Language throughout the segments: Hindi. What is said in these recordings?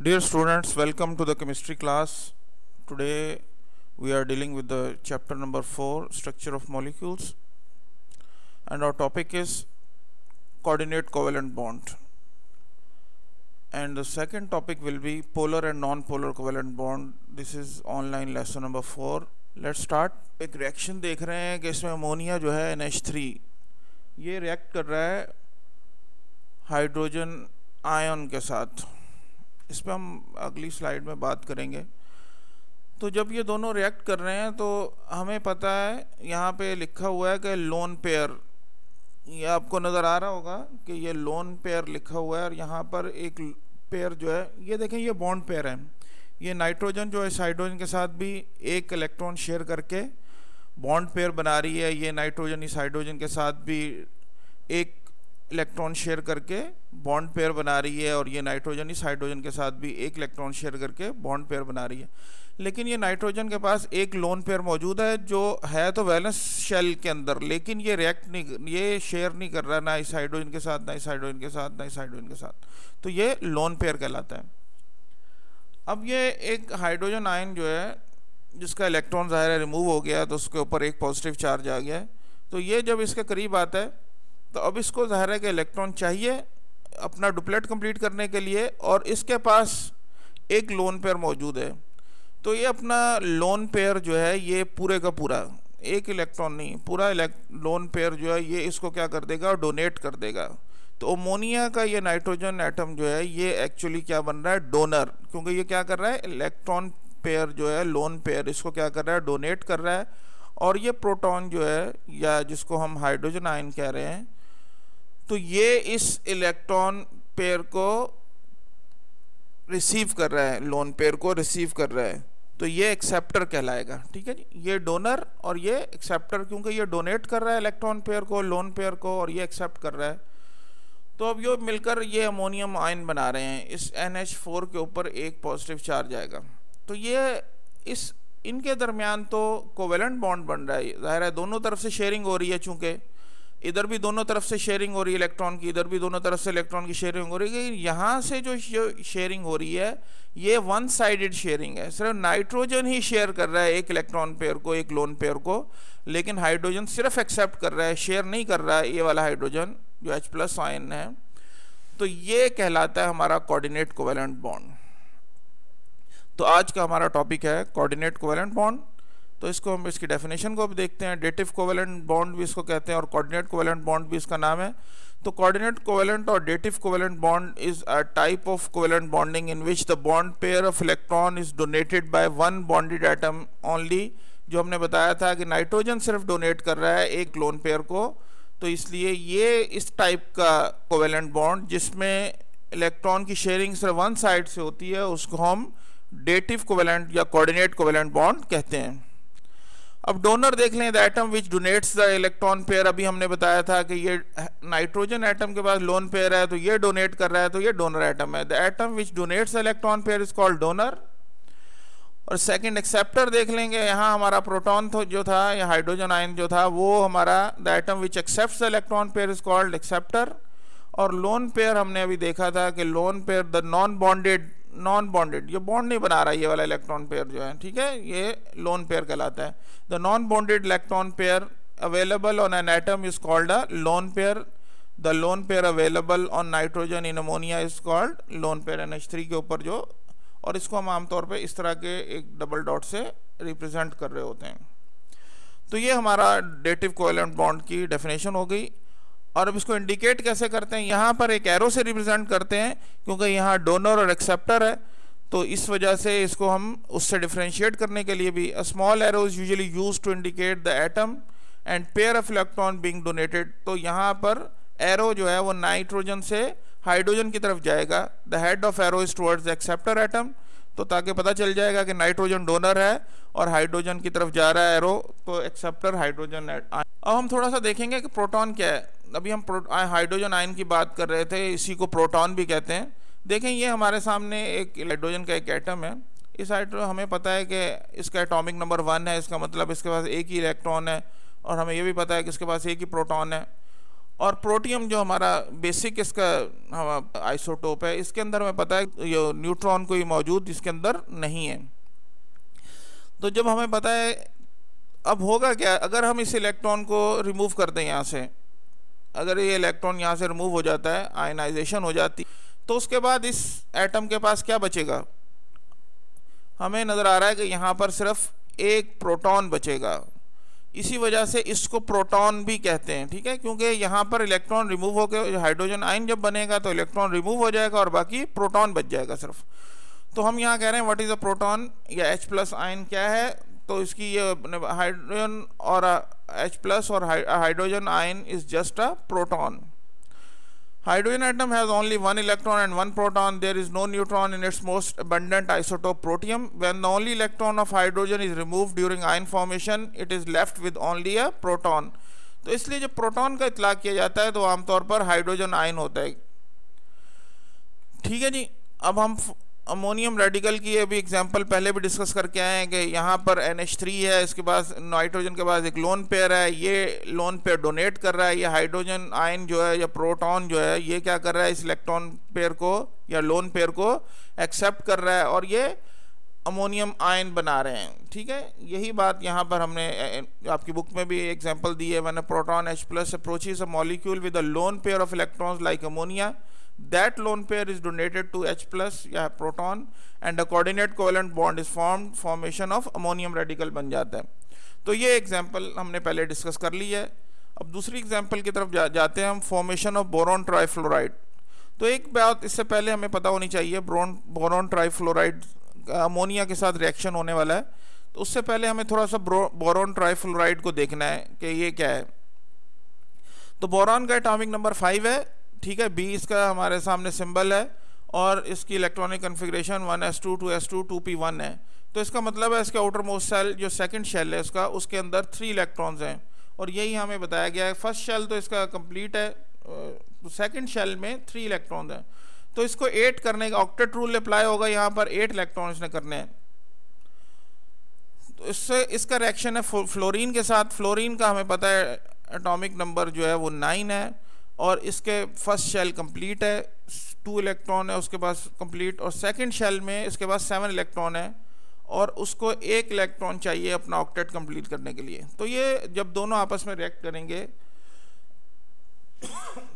Dear students, welcome to the chemistry class. Today we are dealing with the chapter number 4 structure of molecules and our topic is coordinate covalent bond and the second topic will be polar and non-polar covalent bond. This is online lesson number 4. Let's start. एक reaction देख रहे हैं कि इसमें अमोनिया जो है NH3 ये react कर रहा है हाइड्रोजन आयन के साथ इस पर हम अगली स्लाइड में बात करेंगे तो जब ये दोनों रिएक्ट कर रहे हैं तो हमें पता है यहाँ पे लिखा हुआ है कि लोन पेयर ये आपको नज़र आ रहा होगा कि ये लोन पेयर लिखा हुआ है और यहाँ पर एक पेयर जो है ये देखें ये बॉन्ड पेयर है ये नाइट्रोजन जो है हाइड्रोजन के साथ भी एक इलेक्ट्रॉन शेयर करके बॉन्ड पेयर बना रही है ये नाइट्रोजन इस हाइड्रोजन के साथ भी एक इलेक्ट्रॉन शेयर करके बॉन्ड पेयर बना रही है और ये नाइट्रोजन इस हाइड्रोजन के साथ भी एक इलेक्ट्रॉन शेयर करके बॉन्ड पेयर बना रही है लेकिन ये नाइट्रोजन के पास एक लोन पेयर मौजूद है जो है तो वैलेंस शेल के अंदर लेकिन ये रिएक्ट नहीं ये शेयर नहीं कर रहा ना इस हाइड्रोजन के साथ ना इस हाइड्रोजन के साथ ना इस हाइड्रोजन के साथ तो ये लोन पेयर कहलाता है अब ये एक हाइड्रोजन आयन जो है जिसका इलेक्ट्रॉन ज़ाहिर है रिमूव हो गया तो उसके ऊपर एक पॉजिटिव चार्ज आ गया है तो ये जब इसके करीब आता है तो अब इसको ज़ाहिर है कि इलेक्ट्रॉन चाहिए अपना डुप्लेट कंप्लीट करने के लिए और इसके पास एक लोन पेयर मौजूद है तो ये अपना लोन पेयर जो है ये पूरे का पूरा एक इलेक्ट्रॉन नहीं पूरा लोन पेयर जो है ये इसको क्या कर देगा और डोनेट कर देगा तो अमोनिया का ये नाइट्रोजन एटम जो है ये एक्चुअली क्या बन रहा है डोनर क्योंकि ये क्या कर रहा है इलेक्ट्रॉन पेयर जो है लोन पेयर इसको क्या कर रहा है डोनेट कर रहा है और ये प्रोटॉन जो है या जिसको हम हाइड्रोजन आयन कह रहे हैं तो ये इस इलेक्ट्रॉन पेयर को रिसीव कर रहा है लोन पेयर को रिसीव कर रहा है तो ये एक्सेप्टर कहलाएगा ठीक है जी ये डोनर और ये एक्सेप्टर क्योंकि ये डोनेट कर रहा है इलेक्ट्रॉन पेयर को लोन पेयर को और ये एक्सेप्ट कर रहा है तो अब ये मिलकर ये अमोनियम आयन बना रहे हैं इस एन एच फोर के ऊपर एक पॉजिटिव चार्ज आएगा तो ये इस इनके दरमियान तो कोवेलेंट बॉन्ड बन रहा है ज़ाहिर है दोनों तरफ से शेयरिंग हो रही है चूँकि इधर भी दोनों तरफ से शेयरिंग हो रही है इलेक्ट्रॉन की इधर भी दोनों तरफ से इलेक्ट्रॉन की शेयरिंग हो रही है यहाँ से जो शेयरिंग हो रही है ये वन साइडेड शेयरिंग है सिर्फ नाइट्रोजन ही शेयर कर रहा है एक इलेक्ट्रॉन पेयर को एक लोन पेयर को लेकिन हाइड्रोजन सिर्फ एक्सेप्ट कर रहा है शेयर नहीं कर रहा है ये वाला हाइड्रोजन जो एच प्लस आयन है तो ये कहलाता है हमारा कॉर्डिनेट कोवेलेंट बॉन्ड तो आज का हमारा टॉपिक है कॉर्डिनेट कोवेलेंट बॉन्ड तो इसको हम इसकी डेफिनेशन को अब देखते हैं डेटिव कोवेलेंट बॉन्ड भी इसको कहते हैं और कोऑर्डिनेट कोवेलेंट बॉन्ड भी इसका नाम है तो कोऑर्डिनेट कोवेलेंट और dative covalent bond is a type of covalent bonding in which the bond pair of electron is donated by one bonded atom only जो हमने बताया था कि नाइट्रोजन सिर्फ डोनेट कर रहा है एक लोन पेयर को तो इसलिए ये इस टाइप का कोवेलेंट बॉन्ड जिसमें इलेक्ट्रॉन की शेयरिंग सिर्फ वन साइड से होती है उसको हम डेटिव कोवेलेंट या कोऑर्डिनेट कोवेलेंट बॉन्ड कहते हैं अब डोनर देख लें the atom which donates the electron pair अभी हमने बताया था कि ये नाइट्रोजन एटम के पास लोन पेयर है तो ये डोनेट कर रहा है तो ये डोनर एटम है the atom which donates electron pair is called donor और सेकंड एक्सेप्टर देख लेंगे यहाँ हमारा प्रोटॉन जो था या हाइड्रोजन आयन जो था वो हमारा the atom which accept electron pair is called acceptor और लोन पेयर हमने अभी देखा था कि lone pair the non bonded non bonded ये बॉन्ड नहीं बना रहा ये वाला इलेक्ट्रॉन पेयर जो है ठीक है ये लोन पेयर कहलाता है the non bonded electron pair available on an atom is called a lone pair the lone pair available on nitrogen nitrogen is called lone pair N H three के ऊपर जो और इसको हम आमतौर पर इस तरह के एक डबल डॉट से रिप्रेजेंट कर रहे होते हैं तो ये हमारा डेटिव कोयलेंट बॉन्ड की डेफिनेशन हो गई और अब इसको इंडिकेट कैसे करते हैं यहाँ पर एक एरो से रिप्रेजेंट करते हैं क्योंकि यहाँ डोनर और एक्सेप्टर है तो इस वजह से इसको हम उससे डिफ्रेंशिएट करने के लिए भी small arrow is usually use to indicate the atom and pair of electron being donated तो यहाँ पर एरो जो है वो नाइट्रोजन से हाइड्रोजन की तरफ जाएगा the head of arrow is towards acceptor atom तो ताकि पता चल जाएगा कि नाइट्रोजन डोनर है और हाइड्रोजन की तरफ जा रहा है एरो तो एक्सेप्टर हाइड्रोजन अब हम थोड़ा सा देखेंगे कि प्रोटॉन क्या है अभी हम हाइड्रोजन आयन की बात कर रहे थे इसी को प्रोटॉन भी कहते हैं देखें ये हमारे सामने एक हाइड्रोजन का एक एटम है इस हाइड्रो हमें पता है कि इसका एटॉमिक नंबर वन है इसका मतलब इसके पास एक ही इलेक्ट्रॉन है और हमें यह भी पता है कि इसके पास एक ही प्रोटॉन है और प्रोटियम जो हमारा बेसिक इसका हम आइसोटोप है इसके अंदर हमें पता है ये न्यूट्रॉन कोई मौजूद इसके अंदर नहीं है तो जब हमें पता है अब होगा क्या अगर हम इस इलेक्ट्रॉन को रिमूव कर दें यहाँ से अगर ये इलेक्ट्रॉन यहाँ से रिमूव हो जाता है आयनाइजेशन हो जाती तो उसके बाद इस एटम के पास क्या बचेगा हमें नज़र आ रहा है कि यहाँ पर सिर्फ एक प्रोटॉन बचेगा इसी वजह से इसको प्रोटॉन भी कहते हैं ठीक है क्योंकि यहाँ पर इलेक्ट्रॉन रिमूव होकर हाइड्रोजन आयन जब बनेगा तो इलेक्ट्रॉन रिमूव हो जाएगा और बाकी प्रोटॉन बच जाएगा सिर्फ तो हम यहाँ कह रहे हैं व्हाट इज़ अ प्रोटॉन या H प्लस आयन क्या है तो इसकी ये हाइड्रोजन और H plus or hydrogen ion is just a proton. Hydrogen atom has only one electron and one proton. There is no neutron in its most abundant isotope protium. When the only electron of hydrogen is removed during ion formation, it is left with only a proton. तो इसलिए जब प्रोटॉन का इतला किया जाता है तो आमतौर पर हाइड्रोजन आयन होता है ठीक है जी अब हम अमोनियम रेडिकल की अभी एग्जांपल पहले भी डिस्कस करके आए हैं कि यहाँ पर एन एच थ्री है इसके पास नाइट्रोजन के पास एक लोन पेयर है ये लोन पेयर डोनेट कर रहा है ये हाइड्रोजन आयन जो है या प्रोटॉन जो है ये क्या कर रहा है इस इलेक्ट्रॉन पेयर को या लोन पेयर को एक्सेप्ट कर रहा है और ये अमोनियम आयन बना रहे हैं ठीक है यही बात यहाँ पर हमने आपकी बुक में भी एग्जाम्पल दी है मैंने proton H plus approaches a molecule with a lone pair of electrons like ammonia that lone pair is donated to H plus या proton and a coordinate covalent bond is form formation of ammonium radical बन जाता है तो ये एग्जांपल हमने पहले डिस्कस कर ली है अब दूसरी एग्जांपल की तरफ जा, जाते हैं हम फॉर्मेशन ऑफ बोरॉन ट्राईफ्लोराइड तो एक बात इससे पहले हमें पता होनी चाहिए ब्रोन बोरॉन ट्राईफ्लोराइड अमोनिया के साथ रिएक्शन होने वाला है तो उससे पहले हमें थोड़ा सा बोरॉन ट्राईफ्लोराइड को देखना है कि ये क्या है तो बोरॉन का एटॉमिक नंबर फाइव है ठीक है बी इसका हमारे सामने सिंबल है और इसकी electronic configuration one S two two S two two P one है तो इसका मतलब है इसके आउटर मोस्ट सेल जो सेकंड शेल है उसका उसके अंदर थ्री इलेक्ट्रॉन्स हैं और यही हमें बताया गया है फर्स्ट शेल तो इसका कंप्लीट है तो सेकंड शेल में थ्री इलेक्ट्रॉन्स हैं तो इसको एट करने का ऑक्टेट रूल अप्लाई होगा यहाँ पर एट इलेक्ट्रॉन इसने करने हैं तो इससे इसका रिएक्शन है फ्लोरीन के साथ फ्लोरीन का हमें पता है एटॉमिक नंबर जो है वो नाइन है और इसके फर्स्ट शेल कंप्लीट है टू इलेक्ट्रॉन है उसके पास कंप्लीट और सेकंड शेल में इसके पास सेवन इलेक्ट्रॉन है और उसको एक इलेक्ट्रॉन चाहिए अपना ऑक्टेट कंप्लीट करने के लिए तो ये जब दोनों आपस में रिएक्ट करेंगे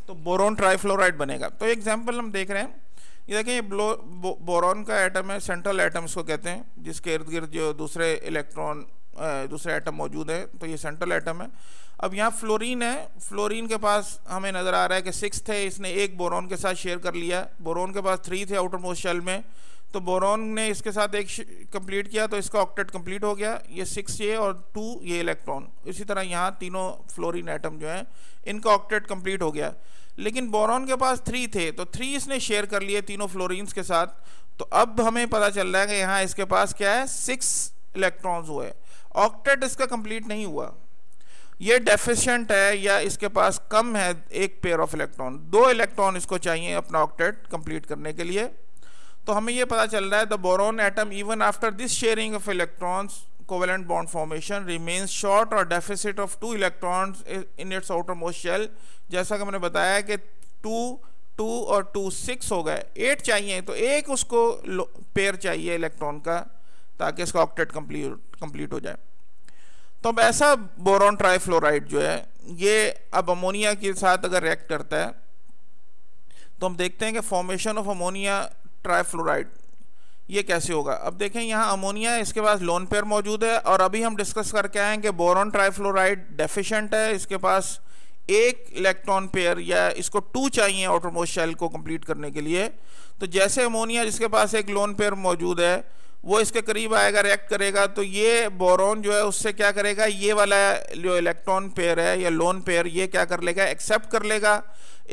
तो बोरोन ट्राइफ्लोराइड बनेगा तो एग्जाम्पल हम देख रहे हैं ये देखें ये ब्लो बो, का एटम है सेंट्रल एटम इसको कहते हैं जिसके इर्द गिर्द जो दूसरे इलेक्ट्रॉन दूसरे आइटम मौजूद है तो ये सेंट्रल आइटम है अब यहाँ फ्लोरीन है फ्लोरीन के पास हमें नज़र आ रहा है कि सिक्स थे इसने एक बोरोन के साथ शेयर कर लिया बोरोन के पास थ्री थे आउटर मोस्ट शेल में तो बोरॉन ने इसके साथ एक कंप्लीट किया तो इसका ऑक्टेट कंप्लीट हो गया ये सिक्स ये और टू ये इलेक्ट्रॉन इसी तरह यहाँ तीनों फ्लोरिन आइटम जो हैं इनका ऑक्टेट कंप्लीट हो गया लेकिन बोरोन के पास थ्री थे तो थ्री इसने शेयर कर लिए तीनों फ्लोरिन के साथ तो अब हमें पता चल रहा है कि यहाँ इसके पास क्या है सिक्स इलेक्ट्रॉन्स हुए ऑक्टेट इसका कंप्लीट नहीं हुआ ये डेफिशिएंट है या इसके पास कम है एक पेयर ऑफ इलेक्ट्रॉन दो इलेक्ट्रॉन इसको चाहिए अपना ऑक्टेट कंप्लीट करने के लिए तो हमें ये पता चल रहा है the boron atom even after this sharing of electrons covalent bond formation remains short और deficit of two electrons in its outer most shell जैसा कि मैंने बताया कि टू टू और टू सिक्स हो गए एट चाहिए तो एक उसको पेयर चाहिए इलेक्ट्रॉन का ताकि इसका ऑक्टेट कंप्लीट कंप्लीट हो जाए तो अब ऐसा बोरॉन ट्राईफ्लोराइड जो है ये अब अमोनिया के साथ अगर रिएक्ट करता है तो हम देखते हैं कि फॉर्मेशन ऑफ अमोनिया ट्राईफ्लोराइड ये कैसे होगा अब देखें यहाँ अमोनिया है इसके पास लोन पेयर मौजूद है और अभी हम डिस्कस करके आए हैं कि बोरॉन ट्राईफ्लोराइड डेफिशेंट है इसके पास एक इलेक्ट्रॉन पेयर या इसको टू चाहिए ऑटोमोशल को कंप्लीट करने के लिए तो जैसे अमोनिया जिसके पास एक लोन पेयर मौजूद है वो इसके करीब आएगा रिएक्ट करेगा तो ये बोरोन जो है उससे क्या करेगा ये वाला जो इलेक्ट्रॉन पेयर है या लोन पेयर ये क्या कर लेगा एक्सेप्ट कर लेगा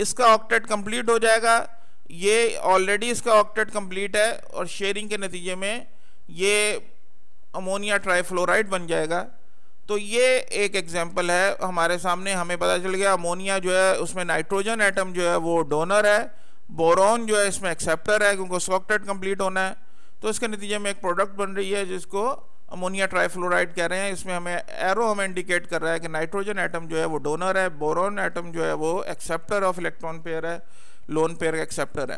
इसका ऑक्टेट कंप्लीट हो जाएगा ये ऑलरेडी इसका ऑक्टेट कंप्लीट है और शेयरिंग के नतीजे में ये अमोनिया ट्राईफ्लोराइड बन जाएगा तो ये एक एग्जाम्पल है हमारे सामने हमें पता चल गया अमोनिया जो है उसमें नाइट्रोजन एटम जो है वो डोनर है बोरोन जो है इसमें एक्सेप्टर है क्योंकि उसका ऑक्टेट कंप्लीट होना है तो इसके नतीजे में एक प्रोडक्ट बन रही है जिसको अमोनिया ट्राईफ्लोराइड कह रहे हैं इसमें हमें एरो हमें इंडिकेट कर रहा है कि नाइट्रोजन एटम जो है वो डोनर है बोरोन एटम जो है वो एक्सेप्टर ऑफ इलेक्ट्रॉन पेयर है लोन पेयर एक्सेप्टर है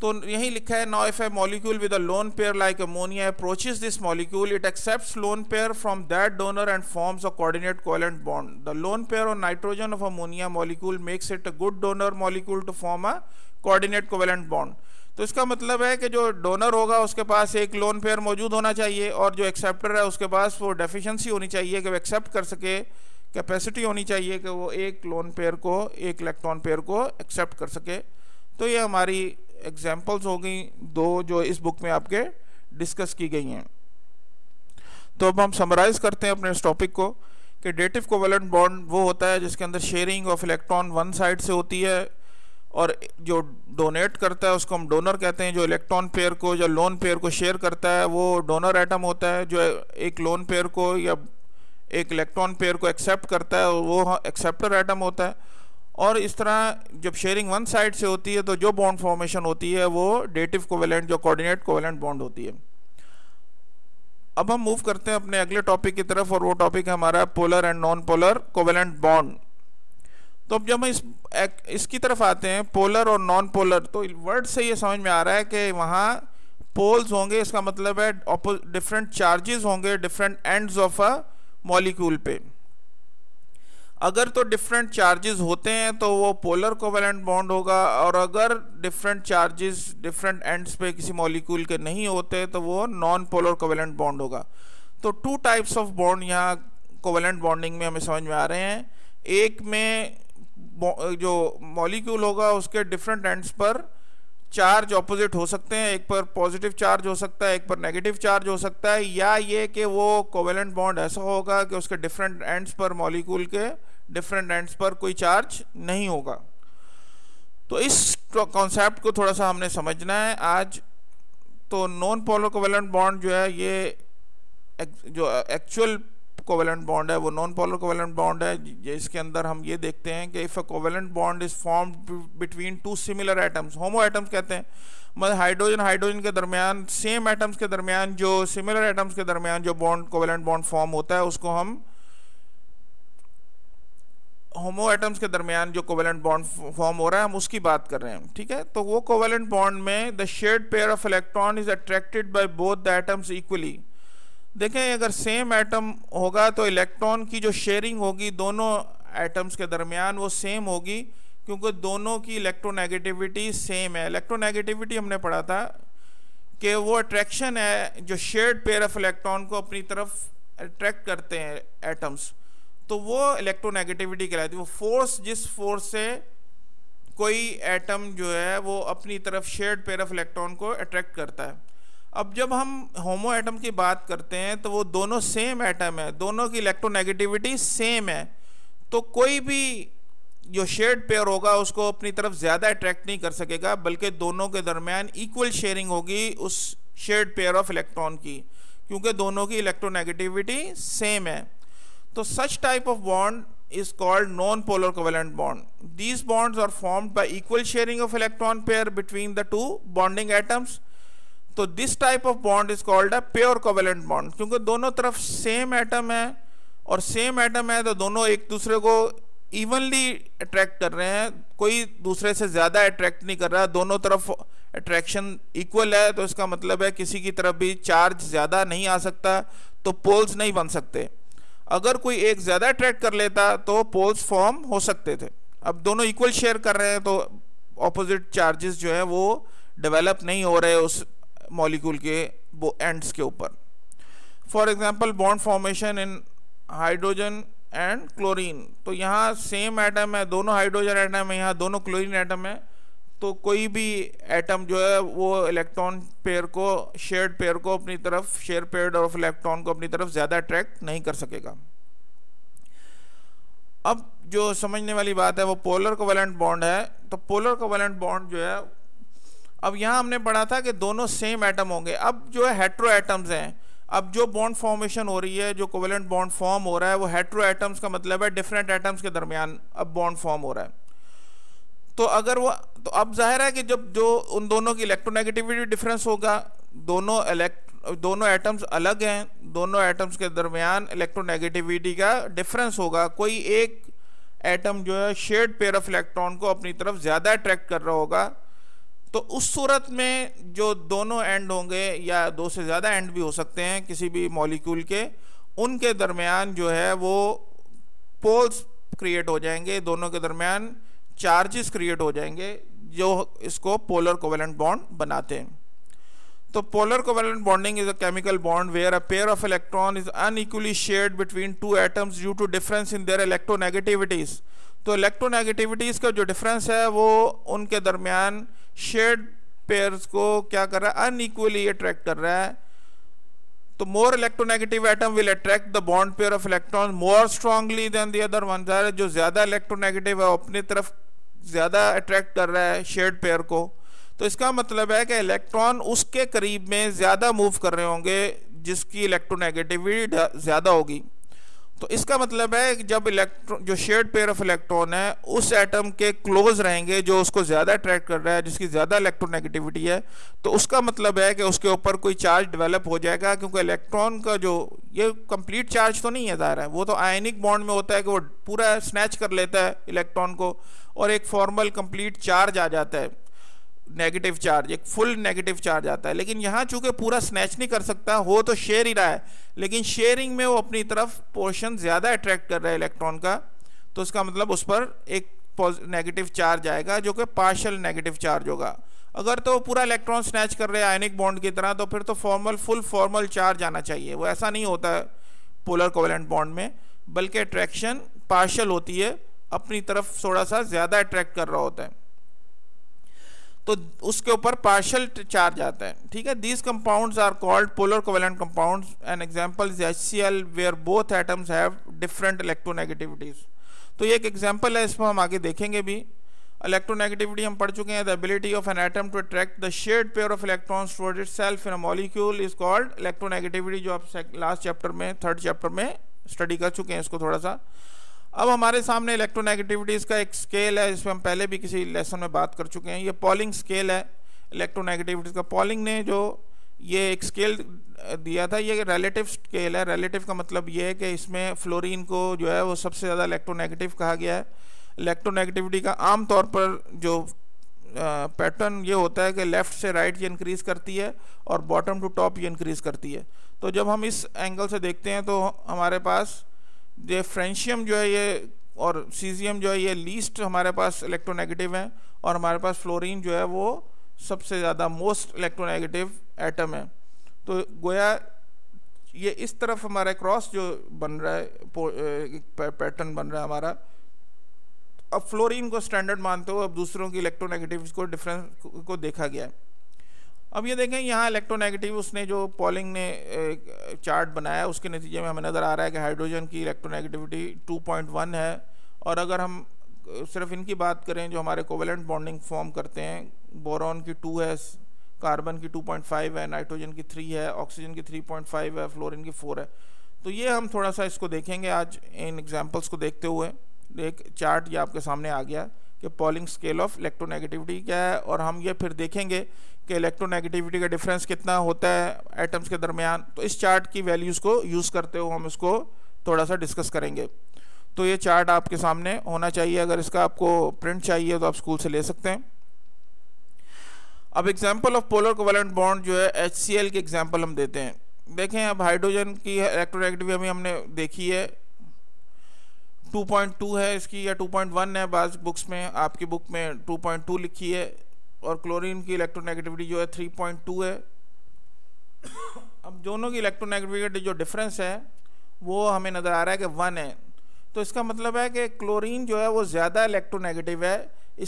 तो यही लिखा है now if a molecule with a lone pair like ammonia approaches this molecule it accept lone pair from that donor and forms a coordinate covalent bond the lone pair और nitrogen of ammonia molecule makes it a good donor molecule to form a coordinate covalent bond तो इसका मतलब है कि जो डोनर होगा उसके पास एक लोन पेयर मौजूद होना चाहिए और जो एक्सेप्टर है उसके पास वो डेफिशिएंसी होनी चाहिए कि वो एक्सेप्ट कर सके कैपेसिटी होनी चाहिए कि वो एक लोन पेयर को एक इलेक्ट्रॉन पेयर को एक्सेप्ट कर सके तो ये हमारी एग्जाम्पल्स हो गई दो जो इस बुक में आपके डिस्कस की गई हैं तो अब हम समराइज़ करते हैं अपने इस टॉपिक को कि डेटिव कोवेलेंट बॉन्ड वो होता है जिसके अंदर sharing of electron one side से होती है और जो डोनेट करता है उसको हम डोनर कहते हैं जो इलेक्ट्रॉन पेयर को या लोन पेयर को शेयर करता है वो डोनर एटम होता है जो एक लोन पेयर को या एक इलेक्ट्रॉन पेयर को एक्सेप्ट करता है वो एक्सेप्टर एटम होता है और इस तरह जब शेयरिंग वन साइड से होती है तो जो बॉन्ड फॉर्मेशन होती है वो डेटिव कोवेलेंट जो कोऑर्डिनेट कोवेलेंट बॉन्ड होती है अब हम मूव करते हैं अपने अगले टॉपिक की तरफ और वो टॉपिक हमारा polar and non polar covalent bond तो अब जब हम इस एक, इसकी तरफ आते हैं पोलर और नॉन पोलर तो वर्ड से ये समझ में आ रहा है कि वहाँ पोल्स होंगे इसका मतलब है डिफरेंट चार्जेस होंगे different ends of a molecule पे अगर तो डिफरेंट चार्जेस होते हैं तो वो पोलर कोवेलेंट बॉन्ड होगा और अगर डिफरेंट चार्जेस डिफरेंट एंड्स पे किसी मॉलिक्यूल के नहीं होते तो वो नॉन पोलर कोवेलेंट बॉन्ड होगा तो टू टाइप्स ऑफ बॉन्ड यहाँ कोवेलेंट बॉन्डिंग में हमें समझ में आ रहे हैं एक में जो मॉलिक्यूल होगा उसके डिफरेंट एंड्स पर चार्ज ऑपोजिट हो सकते हैं एक पर पॉजिटिव चार्ज हो सकता है एक पर नेगेटिव चार्ज हो सकता है या ये कि वो कोवेलेंट बॉन्ड ऐसा होगा कि उसके डिफरेंट एंड्स पर मॉलिक्यूल के डिफरेंट एंड्स पर कोई चार्ज नहीं होगा तो इस कॉन्सेप्ट को थोड़ा सा हमने समझना है आज तो नॉन पोलर कोवेलेंट बॉन्ड जो है ये जो एक्चुअल कोवेलेंट बॉन्ड है वो नॉन पोलर कोवेलेंट बॉन्ड है इसके अंदर हम ये देखते हैं कि if a covalent bond is form between two similar atoms homo atoms कहते हैं मतलब हाइड्रोजन हाइड्रोजन के दरमियान सेम एटम्स के दरमियान जो सिमिलर एटम्स के दरमियान जो बॉन्ड कोवेलेंट बॉन्ड फॉर्म होता है उसको हम होमो एटम्स के दरमियान जो कोवेलेंट बॉन्ड फॉर्म हो रहा है हम उसकी बात कर रहे हैं ठीक है तो वो कोवेलेंट बॉन्ड में the shared pair of electron is attracted by both the atoms equally देखें अगर सेम एटम होगा तो इलेक्ट्रॉन की जो शेयरिंग होगी दोनों एटम्स के दरमियान वो सेम होगी क्योंकि दोनों की इलेक्ट्रोनेगेटिविटी सेम है इलेक्ट्रोनेगेटिविटी हमने पढ़ा था कि वो अट्रैक्शन है जो शेयर्ड पेयर ऑफ इलेक्ट्रॉन को अपनी तरफ अट्रैक्ट करते हैं एटम्स तो वो इलेक्ट्रोनेगेटिविटी कहलाती है वो फोर्स जिस फोर्स से कोई एटम जो है वो अपनी तरफ शेयर्ड पेयर ऑफ इलेक्ट्रॉन को अट्रैक्ट करता है अब जब हम होमो एटम की बात करते हैं तो वो दोनों सेम एटम है दोनों की इलेक्ट्रोनेगेटिविटी सेम है तो कोई भी जो शेड पेयर होगा उसको अपनी तरफ ज़्यादा अट्रैक्ट नहीं कर सकेगा बल्कि दोनों के दरमियान इक्वल शेयरिंग होगी उस शेड पेयर ऑफ इलेक्ट्रॉन की क्योंकि दोनों की इलेक्ट्रोनेगेटिविटी सेम है तो such type of bond is called non polar covalent bond these bonds are formed by equal sharing of electron pair between the two bonding atoms तो this type of bond is called a pure covalent bond क्योंकि दोनों तरफ सेम एटम है और सेम एटम है तो दोनों एक दूसरे को इवनली अट्रैक्ट कर रहे हैं कोई दूसरे से ज़्यादा अट्रैक्ट नहीं कर रहा दोनों तरफ अट्रैक्शन इक्वल है तो इसका मतलब है किसी की तरफ भी चार्ज ज़्यादा नहीं आ सकता तो पोल्स नहीं बन सकते अगर कोई एक ज़्यादा अट्रैक्ट कर लेता तो पोल्स फॉर्म हो सकते थे अब दोनों इक्वल शेयर कर रहे हैं तो ऑपोजिट चार्जेस जो है वो डेवलप नहीं हो रहे उस मॉलिक्यूल के वो एंड्स के ऊपर for example bond formation in hydrogen and chlorine तो यहाँ सेम एटम है दोनों हाइड्रोजन एटम है यहाँ दोनों क्लोरीन एटम है तो कोई भी एटम जो है वो इलेक्ट्रॉन पेयर को शेयर्ड पेयर को अपनी तरफ शेयर पेयर ऑफ इलेक्ट्रॉन को अपनी तरफ ज़्यादा अट्रैक्ट नहीं कर सकेगा अब जो समझने वाली बात है वो पोलर कोवेलेंट बॉन्ड है तो पोलर कोवेलेंट बॉन्ड जो है अब यहाँ हमने पढ़ा था कि दोनों सेम एटम होंगे अब जो है हेट्रो एटम्स हैं अब जो बॉन्ड फॉर्मेशन हो रही है जो कोवेलेंट बॉन्ड फॉर्म हो रहा है वो हेट्रो एटम्स का मतलब है डिफरेंट एटम्स के दरमियान अब बॉन्ड फॉर्म हो रहा है तो अगर वो तो अब जाहिर है कि जब जो उन दोनों की इलेक्ट्रोनेगेटिविटी डिफरेंस होगा दोनों इलेक्ट दोनों एटम्स अलग हैं दोनों एटम्स के दरमियान इलेक्ट्रोनेगेटिविटी का डिफरेंस होगा कोई एक एटम जो है शेड पेयर ऑफ इलेक्ट्रॉन को अपनी तरफ ज़्यादा अट्रैक्ट कर रहा होगा तो उस सूरत में जो दोनों एंड होंगे या दो से ज़्यादा एंड भी हो सकते हैं किसी भी मॉलिक्यूल के उनके दरमियान जो है वो पोल्स क्रिएट हो जाएंगे दोनों के दरमियान चार्जेस क्रिएट हो जाएंगे जो इसको पोलर कोवेलेंट बॉन्ड बनाते हैं तो polar covalent bonding is a chemical bond where a pair of electron is unequally shared between two atoms due to difference in their electronegativities तो इलेक्ट्रोनेगेटिविटीज़ का जो डिफरेंस है वो उनके दरमियान शेड पेयर्स को क्या कर रहा है अनइक्वली अट्रैक्ट कर रहा है तो more electronegative atom will attract the bond pair of electron more strongly than the other one जो ज़्यादा इलेक्ट्रोनेगेटिव है अपनी तरफ ज़्यादा अट्रैक्ट कर रहा है शेड पेयर को तो इसका मतलब है कि इलेक्ट्रॉन उसके करीब में ज़्यादा मूव कर रहे होंगे जिसकी इलेक्ट्रोनेगेटिविटी ज़्यादा होगी तो इसका मतलब है कि जब इलेक्ट्रॉन जो शेड पेयर ऑफ इलेक्ट्रॉन है उस एटम के क्लोज रहेंगे जो उसको ज़्यादा अट्रैक्ट कर रहा है जिसकी ज़्यादा इलेक्ट्रोनेगेटिविटी है तो उसका मतलब है कि उसके ऊपर कोई चार्ज डेवलप हो जाएगा क्योंकि इलेक्ट्रॉन का जो ये कंप्लीट चार्ज तो नहीं है जा रहा है वो तो आयनिक बॉन्ड में होता है कि वो पूरा स्नैच कर लेता है इलेक्ट्रॉन को और एक फॉर्मल कंप्लीट चार्ज आ जाता है नेगेटिव चार्ज एक फुल नेगेटिव चार्ज आता है लेकिन यहाँ चूंकि पूरा स्नैच नहीं कर सकता हो तो शेयर ही रहा है लेकिन शेयरिंग में वो अपनी तरफ पोर्शन ज़्यादा अट्रैक्ट कर रहा है इलेक्ट्रॉन का तो उसका मतलब उस पर एक नेगेटिव चार्ज आएगा जो कि पार्शल नेगेटिव चार्ज होगा अगर तो पूरा इलेक्ट्रॉन स्नैच कर रहे हैं आयनिक बॉन्ड की तरह तो फिर तो फॉर्मल फुल फॉर्मल चार्ज आना चाहिए वो ऐसा नहीं होता है पोलर कोवलेंट बॉन्ड में बल्कि अट्रैक्शन पार्शल होती है अपनी तरफ थोड़ा सा ज़्यादा अट्रैक्ट कर रहा होता है तो उसके ऊपर पार्शल चार्ज आता है ठीक है these compounds are called polar covalent compounds an example is L where both atoms have different electronegativities तो ये एक एग्जांपल है इसमें हम आगे देखेंगे भी इलेक्ट्रोनेगेटिविटी हम पढ़ चुके हैं the ability of an atom to attract the shared pair of electrons toward it in a molecule is called electronegativity जो आप लास्ट चैप्टर में थर्ड चैप्टर में स्टडी कर चुके हैं इसको थोड़ा सा अब हमारे सामने इलेक्ट्रोनेगेटिविटीज़ का एक स्केल है जिसमें हम पहले भी किसी लेसन में बात कर चुके हैं ये पॉलिंग स्केल है इलेक्ट्रोनेगेटिविटीज़ का पॉलिंग ने जो ये एक स्केल दिया था ये रिलेटिव स्केल है रिलेटिव का मतलब ये है कि इसमें फ्लोरीन को जो है वो सबसे ज़्यादा इलेक्ट्रोनेगेटिव कहा गया है इलेक्ट्रोनेगेटिविटी का आम तौर पर जो पैटर्न ये होता है कि लेफ़्ट से राइट ये इंक्रीज़ करती है और बॉटम टू टॉप ये इंक्रीज़ करती है तो जब हम इस एंगल से देखते हैं तो हमारे पास ये फ्रेंशियम जो है ये और सीजियम जो है ये लीस्ट हमारे पास इलेक्ट्रोनेगेटिव है और हमारे पास फ्लोरीन जो है वो सबसे ज़्यादा मोस्ट इलेक्ट्रोनेगेटिव एटम है तो गोया ये इस तरफ हमारा क्रॉस जो बन रहा है पैटर्न बन रहा है हमारा अब फ्लोरीन को स्टैंडर्ड मानते हो अब दूसरों की इलेक्ट्रोनेगेटिव को डिफरेंस को देखा गया है अब ये देखें यहाँ इलेक्ट्रोनेगेटिव उसने जो पॉलिंग ने चार्ट बनाया उसके नतीजे में हमें नज़र आ रहा है कि हाइड्रोजन की इलेक्ट्रोनेगेटिविटी 2.1 है और अगर हम सिर्फ इनकी बात करें जो हमारे कोवेलेंट बॉन्डिंग फॉर्म करते हैं बोरॉन की 2 है कार्बन की 2.5 है नाइट्रोजन की 3 है ऑक्सीजन की 3.5 है फ्लोरिन की 4 है तो ये हम थोड़ा सा इसको देखेंगे आज इन एग्जाम्पल्स को देखते हुए एक चार्ट ये आपके सामने आ गया कि पॉलिंग स्केल ऑफ इलेक्ट्रोनेगेटिविटी क्या है और हम ये फिर देखेंगे कि इलेक्ट्रोनेगेटिविटी का डिफरेंस कितना होता है एटम्स के दरमियान तो इस चार्ट की वैल्यूज़ को यूज़ करते हुए हम इसको थोड़ा सा डिस्कस करेंगे तो ये चार्ट आपके सामने होना चाहिए अगर इसका आपको प्रिंट चाहिए तो आप स्कूल से ले सकते हैं अब example of polar covalent bond जो है एच की एग्जाम्पल हम देते हैं देखें अब हाइड्रोजन की इलेक्ट्रोनेगेटिव अभी हमने देखी है 2.2 है इसकी या 2.1 है बाज़ बुक्स में आपकी बुक में 2.2 लिखी है और क्लोरीन की इलेक्ट्रोनेगेटिविटी जो है 3.2 है अब दोनों की इलेक्ट्रोनेगेटिविटी जो डिफरेंस है वो हमें नज़र आ रहा है कि वन है तो इसका मतलब है कि क्लोरीन जो है वो ज़्यादा इलेक्ट्रोनेगेटिव है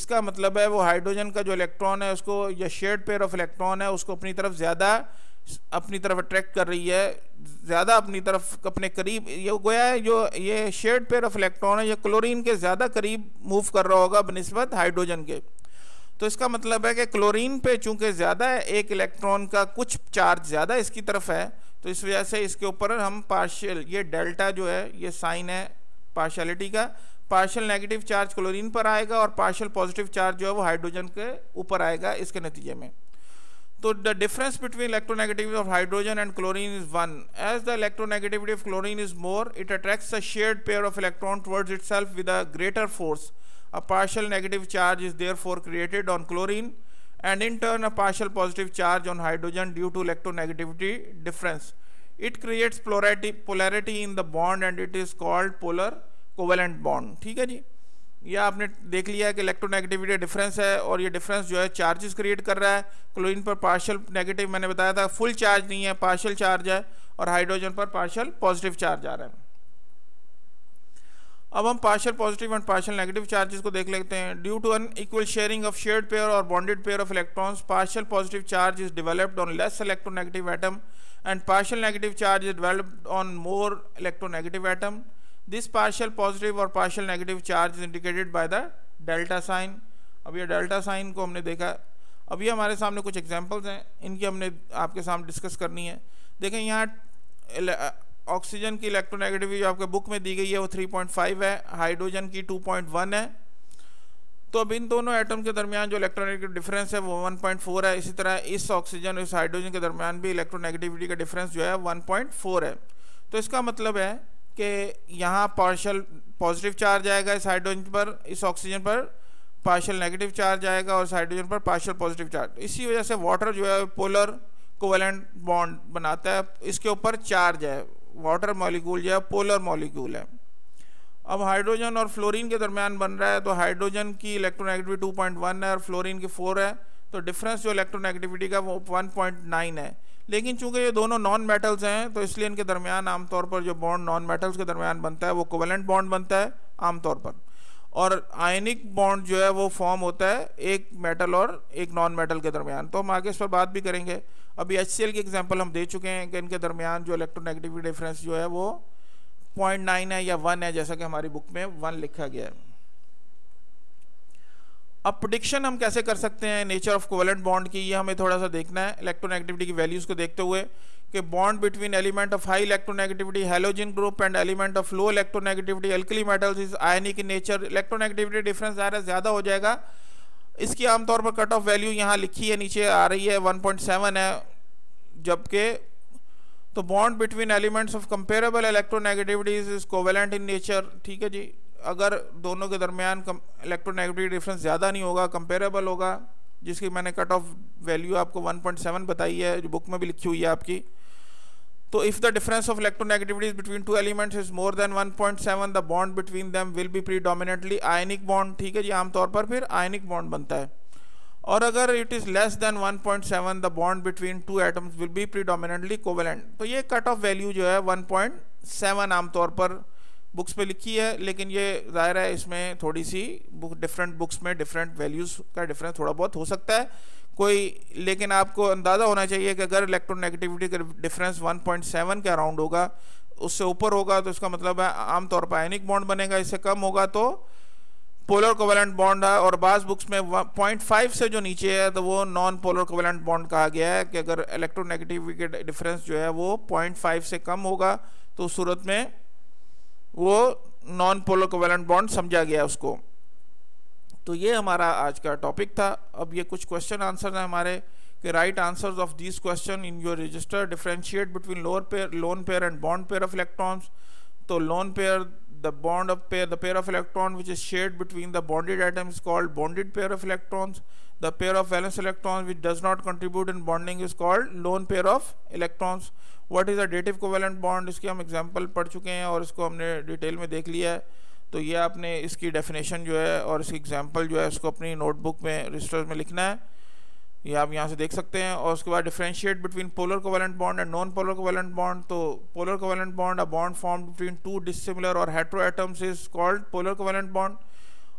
इसका मतलब है वो हाइड्रोजन का जो इलेक्ट्रॉन है उसको या शेड पेयर ऑफ इलेक्ट्रॉन है उसको अपनी तरफ ज़्यादा अपनी तरफ अट्रैक्ट कर रही है ज़्यादा अपनी तरफ अपने करीब ये गोया है जो ये शेड पेयर ऑफ इलेक्ट्रॉन है ये क्लोरीन के ज़्यादा करीब मूव कर रहा होगा बनस्बत हाइड्रोजन के तो इसका मतलब है कि क्लोरीन पे चूंकि ज़्यादा है एक इलेक्ट्रॉन का कुछ चार्ज ज़्यादा इसकी तरफ है तो इस वजह से इसके ऊपर हम पार्शियल ये डेल्टा जो है ये साइन है पार्शलिटी का पार्शियल नेगेटिव चार्ज क्लोरीन पर आएगा और पार्शियल पॉजिटिव चार्ज जो है वो हाइड्रोजन के ऊपर आएगा इसके नतीजे में So the difference between electronegativity of hydrogen and chlorine is 1. As the electronegativity of chlorine is more, it attracts a shared pair of electron towards itself with a greater force. A partial negative charge is therefore created on chlorine and in turn a partial positive charge on hydrogen due to electronegativity difference. It creates polarity, polarity in the bond and it is called polar covalent bond. ठीक है जी या आपने देख लिया है कि इलेक्ट्रोनेगेटिविटी डिफरेंस है और ये डिफरेंस जो है चार्जेस क्रिएट कर रहा है क्लोरीन पर पार्शियल नेगेटिव मैंने बताया था फुल चार्ज नहीं है पार्शियल चार्ज है और हाइड्रोजन पर पार्शियल पॉजिटिव चार्ज आ रहा है अब हम partial positive and partial negative charges को देख लेते हैं due to unequal sharing of shared pair और bonded pair of electrons partial positive charge is developed on less electronegative atom and partial negative charge is developed on more electronegative atom this partial positive or partial negative charge is indicated by the delta sign अब यह delta sign को हमने देखा अब ये हमारे सामने कुछ एग्जाम्पल्स हैं इनकी हमने आपके सामने डिस्कस करनी है देखें यहाँ ऑक्सीजन की इलेक्ट्रोनेगेटिविटी जो आपके बुक में दी गई है वो 3.5 है हाइड्रोजन की 2.1 है तो अब इन दोनों एटम के दरमियान जो इलेक्ट्रोनेगेटिव डिफरेंस है वो 1.4 है इसी तरह इस ऑक्सीजन और इस हाइड्रोजन के दरमियान भी इलेक्ट्रोनेगेटिविटी का डिफरेंस जो है 1.4 है तो इसका मतलब है कि यहाँ पार्शल पॉजिटिव चार्ज आएगा इस हाइड्रोजन पर इस ऑक्सीजन पर पार्शल नेगेटिव चार्ज आएगा और हाइड्रोजन पर पार्शल पॉजिटिव चार्ज इसी वजह से वाटर जो है पोलर कोवेलेंट बॉन्ड बनाता है इसके ऊपर चार्ज है वाटर मॉलिक्यूल जो है पोलर मॉलिक्यूल है अब हाइड्रोजन और फ्लोरीन के दरमियान बन रहा है तो हाइड्रोजन की इलेक्ट्रोनेगेटिविटी 2.1 है और फ्लोरीन की 4 है तो डिफरेंस जो इलेक्ट्रोनेगेटिविटी का वो 1.9 है लेकिन चूंकि ये दोनों नॉन मेटल्स हैं तो इसलिए इनके दरमियान आमतौर पर जो बॉन्ड नॉन मेटल्स के दरमियान बनता है वो कोवेलेंट बॉन्ड बनता है आमतौर पर और आयनिक बॉन्ड जो है वो फॉर्म होता है एक मेटल और एक नॉन मेटल के दरमियान तो हम आगे इस पर बात भी करेंगे अभी एच की एग्जाम्पल हम दे चुके हैं कि इनके दरमियान जो इलेक्ट्रोनेगेटिव डिफरेंस जो है वो पॉइंट नाइन है या वन है जैसा कि हमारी बुक में वन लिखा गया है अब प्रोडिक्शन हम कैसे कर सकते हैं नेचर ऑफ कोवेलेंट बॉन्ड की ये हमें थोड़ा सा देखना है इलेक्ट्रोनेगेटिविटी की वैल्यूज़ को देखते हुए कि bond between element of high electronegativity halogen group and element of low electronegativity alkali metals is ionic in nature electronegativity difference ज़्यादा ज़्यादा हो जाएगा इसकी आमतौर पर कट ऑफ वैल्यू यहाँ लिखी है नीचे आ रही है सेवन है जबकि तो bond between elements of comparable electronegativities is covalent in nature ठीक है जी अगर दोनों के दरमियान इलेक्ट्रोनेगेटिव डिफरेंस ज़्यादा नहीं होगा कंपेरेबल होगा जिसकी मैंने कट ऑफ वैल्यू आपको 1.7 बताई है जो बुक में भी लिखी हुई है आपकी तो if the difference of electronegativities between two elements is more than 1.7 the bond between them will be predominantly ionic bond ठीक है जी आमतौर पर फिर आयनिक बॉन्ड बनता है और अगर it is less than 1.7 the bond between two atoms will be predominantly covalent तो ये कट ऑफ वैल्यू जो है 1.7 आमतौर पर बुक्स पे लिखी है लेकिन ये ज़ाहिर है इसमें थोड़ी सी बुक डिफरेंट बुक्स में डिफरेंट वैल्यूज़ का डिफरेंस थोड़ा बहुत हो सकता है कोई लेकिन आपको अंदाज़ा होना चाहिए कि अगर इलेक्ट्रोनेगेटिविटी का डिफरेंस 1.7 के अराउंड होगा उससे ऊपर होगा तो इसका मतलब है आमतौर पर आयनिक बॉन्ड बनेगा इससे कम होगा तो पोलर कोवेलेंट बॉन्ड है और बास बुक्स में पॉइंट फाइव से जो नीचे है तो वो नॉन पोलर कोवेलेंट बॉन्ड कहा गया है कि अगर इलेक्ट्रोनेगेटिविटी का डिफरेंस जो है वो पॉइंट फाइव से कम होगा तो सूरत में वो नॉन पोलो कोवेलेंट बॉन्ड समझा गया उसको तो ये हमारा आज का टॉपिक था अब ये कुछ क्वेश्चन आंसर हैं हमारे कि write answers of this question in your register differentiate between lower pair lone pair and bond pair of electrons तो lone pair the bond of pair the pair of electron which is shared between the bonded atom is called bonded pair of the pair of valence electrons which does not contribute in bonding is called lone pair of electrons what is a dative covalent bond iske hum example pad chuke hain aur isko humne detail mein dekh liya hai to ye aapne iski definition jo hai aur iski example jo hai usko apni notebook mein register mein likhna hai ये आप यहाँ से देख सकते हैं और उसके बाद differentiate between polar covalent bond and non polar covalent bond तो polar covalent bond a bond form between two dissimilar और hetero atoms is called polar covalent bond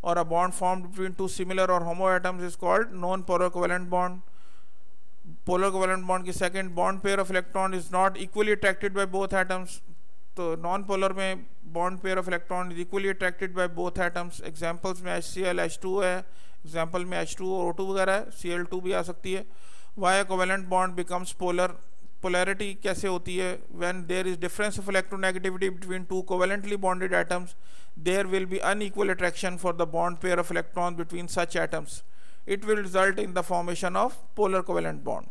or a bond formed between two similar or homo atoms is called non-polar covalent bond. Polar covalent bond की second bond pair of electron is not equally attracted by both atoms. तो non-polar में bond pair of electron is equally attracted by both atoms. Examples में HCl H2 है एग्जाम्पल में H2 और O2 वगैरह है Cl2 भी आ सकती है why covalent bond becomes polar polarity कैसे होती है when there is difference of electronegativity between two covalently bonded atoms there will be unequal attraction for the bond pair of electrons between such atoms. It will result in the formation of polar covalent bond.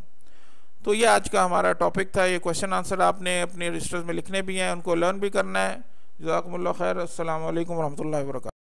तो ये आज का हमारा टॉपिक था ये क्वेश्चन आंसर आपने अपने रजिस्टर्स में लिखने भी हैं उनको लर्न भी करना है जजाकमल खैर असल वरहमल वर्क